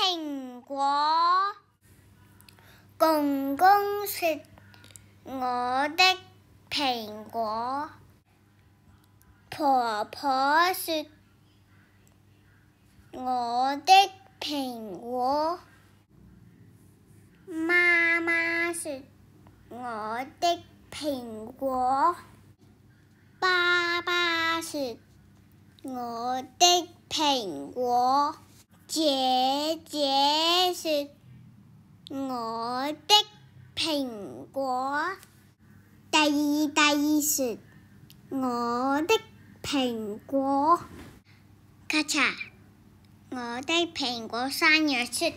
苹果，公公说：“我的苹果。”婆婆说：“我的苹果。”妈妈说：“我的苹果。”爸爸说：“我的苹果。”姐姐说：“我的苹果。”弟弟说：“我的苹果。”咔嚓，我的苹果三日说。